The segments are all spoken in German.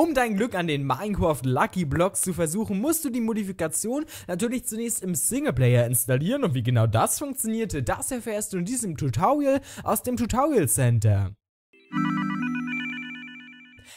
Um dein Glück an den Minecraft Lucky Blocks zu versuchen, musst du die Modifikation natürlich zunächst im Singleplayer installieren und wie genau das funktionierte, das erfährst du in diesem Tutorial aus dem Tutorial Center.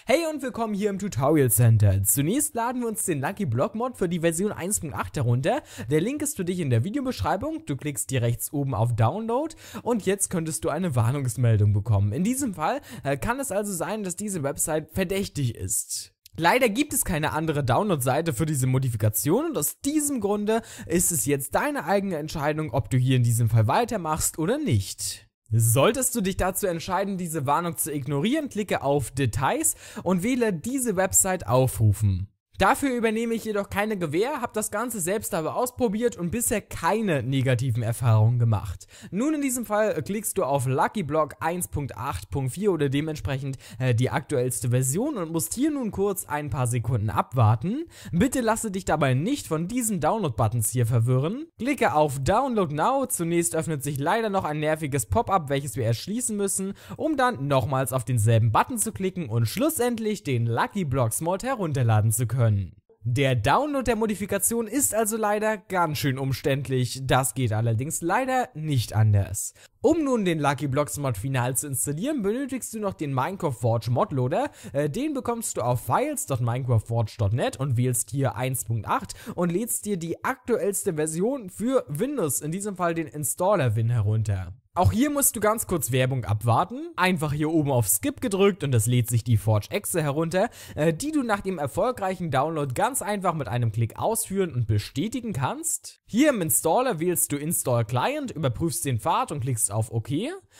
Hey und willkommen hier im Tutorial Center. Zunächst laden wir uns den Lucky Block Mod für die Version 1.8 herunter. Der Link ist für dich in der Videobeschreibung. Du klickst hier rechts oben auf Download und jetzt könntest du eine Warnungsmeldung bekommen. In diesem Fall äh, kann es also sein, dass diese Website verdächtig ist. Leider gibt es keine andere Download-Seite für diese Modifikation und aus diesem Grunde ist es jetzt deine eigene Entscheidung, ob du hier in diesem Fall weitermachst oder nicht. Solltest du dich dazu entscheiden, diese Warnung zu ignorieren, klicke auf Details und wähle diese Website aufrufen. Dafür übernehme ich jedoch keine Gewähr, habe das Ganze selbst aber ausprobiert und bisher keine negativen Erfahrungen gemacht. Nun in diesem Fall äh, klickst du auf Lucky Block 1.8.4 oder dementsprechend äh, die aktuellste Version und musst hier nun kurz ein paar Sekunden abwarten. Bitte lasse dich dabei nicht von diesen Download-Buttons hier verwirren. Klicke auf Download Now, zunächst öffnet sich leider noch ein nerviges Pop-up, welches wir erschließen müssen, um dann nochmals auf denselben Button zu klicken und schlussendlich den Lucky Block Mod herunterladen zu können können. Der Download der Modifikation ist also leider ganz schön umständlich, das geht allerdings leider nicht anders. Um nun den Lucky Blocks Mod final zu installieren, benötigst du noch den Minecraft Forge Modloader. Äh, den bekommst du auf files.minecraftforge.net und wählst hier 1.8 und lädst dir die aktuellste Version für Windows, in diesem Fall den Installer-Win herunter. Auch hier musst du ganz kurz Werbung abwarten. Einfach hier oben auf Skip gedrückt und es lädt sich die Forge Exe herunter, äh, die du nach dem erfolgreichen Download ganz einfach mit einem Klick ausführen und bestätigen kannst. Hier im Installer wählst du Install Client, überprüfst den Pfad und klickst auf OK.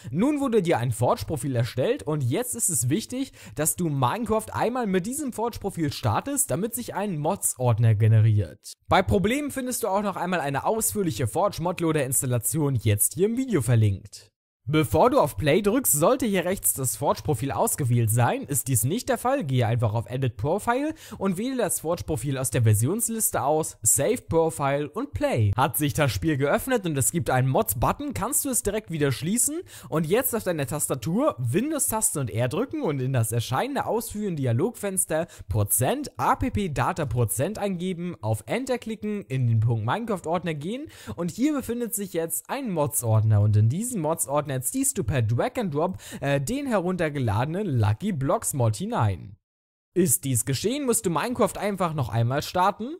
Nun wurde dir ein Forge-Profil erstellt und jetzt ist es wichtig, dass du Minecraft einmal mit diesem Forge-Profil startest, damit sich ein Mods-Ordner generiert. Bei Problemen findest du auch noch einmal eine ausführliche Forge-Modloader-Installation jetzt hier im Video verlinkt. linked Bevor du auf Play drückst, sollte hier rechts das Forge-Profil ausgewählt sein. Ist dies nicht der Fall, gehe einfach auf Edit Profile und wähle das Forge-Profil aus der Versionsliste aus, Save Profile und Play. Hat sich das Spiel geöffnet und es gibt einen Mods-Button, kannst du es direkt wieder schließen und jetzt auf deiner Tastatur Windows-Taste und R drücken und in das erscheinende ausführende Dialogfenster Prozent APP Data Prozent eingeben, auf Enter klicken, in den Punkt Minecraft-Ordner gehen und hier befindet sich jetzt ein Mods-Ordner und in diesem Mods-Ordner Blocknetz siehst du per Drag and Drop äh, den heruntergeladenen Lucky Blocks Mod hinein. Ist dies geschehen, musst du Minecraft einfach noch einmal starten.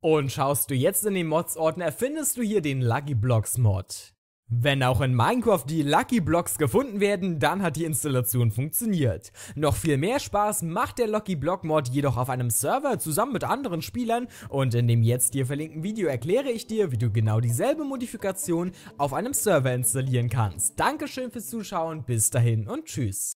Und schaust du jetzt in den Mods-Ordner, findest du hier den Lucky Blocks Mod. Wenn auch in Minecraft die Lucky Blocks gefunden werden, dann hat die Installation funktioniert. Noch viel mehr Spaß macht der Lucky Block Mod jedoch auf einem Server zusammen mit anderen Spielern und in dem jetzt dir verlinkten Video erkläre ich dir, wie du genau dieselbe Modifikation auf einem Server installieren kannst. Dankeschön fürs Zuschauen, bis dahin und tschüss.